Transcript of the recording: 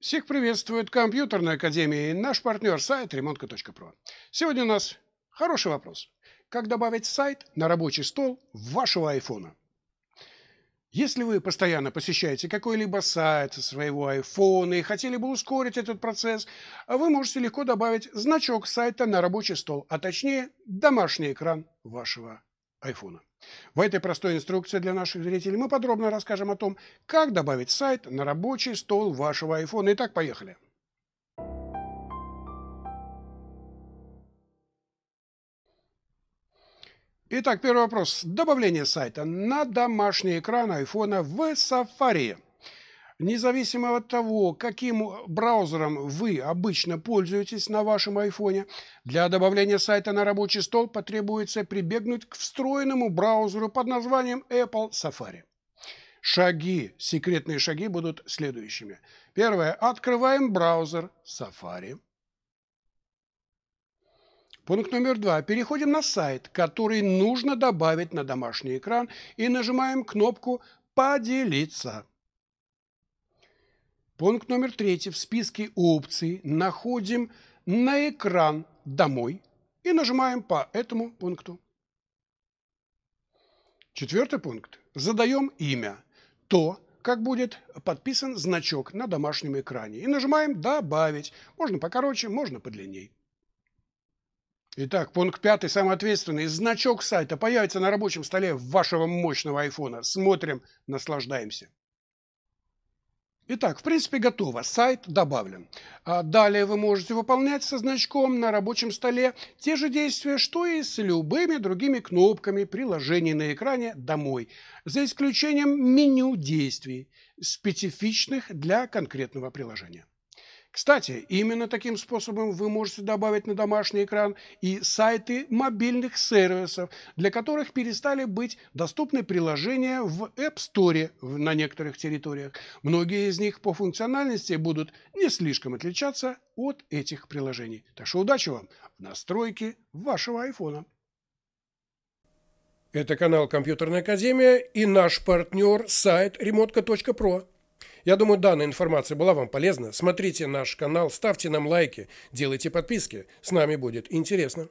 Всех приветствует Компьютерная Академия и наш партнер сайт remontка.pro. Сегодня у нас хороший вопрос. Как добавить сайт на рабочий стол вашего айфона? Если вы постоянно посещаете какой-либо сайт своего айфона и хотели бы ускорить этот процесс, вы можете легко добавить значок сайта на рабочий стол, а точнее домашний экран вашего айфона. В этой простой инструкции для наших зрителей мы подробно расскажем о том, как добавить сайт на рабочий стол вашего iPhone. Итак, поехали. Итак, первый вопрос. Добавление сайта на домашний экран iPhone в Safari. Независимо от того, каким э, браузером вы обычно пользуетесь на вашем айфоне, для добавления сайта на рабочий стол потребуется прибегнуть к встроенному браузеру под названием Apple Safari. Шаги, секретные шаги будут следующими. Первое. Открываем браузер Safari. Пункт номер два. Переходим на сайт, который нужно добавить на домашний экран и нажимаем кнопку «Поделиться». Пункт номер третий. В списке опций находим на экран «Домой» и нажимаем по этому пункту. Четвертый пункт. Задаем имя. То, как будет подписан значок на домашнем экране. И нажимаем «Добавить». Можно покороче, можно подлинней. Итак, пункт пятый, самый ответственный. Значок сайта появится на рабочем столе вашего мощного айфона. Смотрим, наслаждаемся. Итак, в принципе, готово. Сайт добавлен. А далее вы можете выполнять со значком на рабочем столе те же действия, что и с любыми другими кнопками приложений на экране «Домой», за исключением меню действий, специфичных для конкретного приложения. Кстати, именно таким способом вы можете добавить на домашний экран и сайты мобильных сервисов, для которых перестали быть доступны приложения в App Store на некоторых территориях. Многие из них по функциональности будут не слишком отличаться от этих приложений. Так что удачи вам в настройке вашего iPhone. Это канал «Компьютерная академия» и наш партнер сайт remotka.pro. Я думаю, данная информация была вам полезна. Смотрите наш канал, ставьте нам лайки, делайте подписки. С нами будет интересно.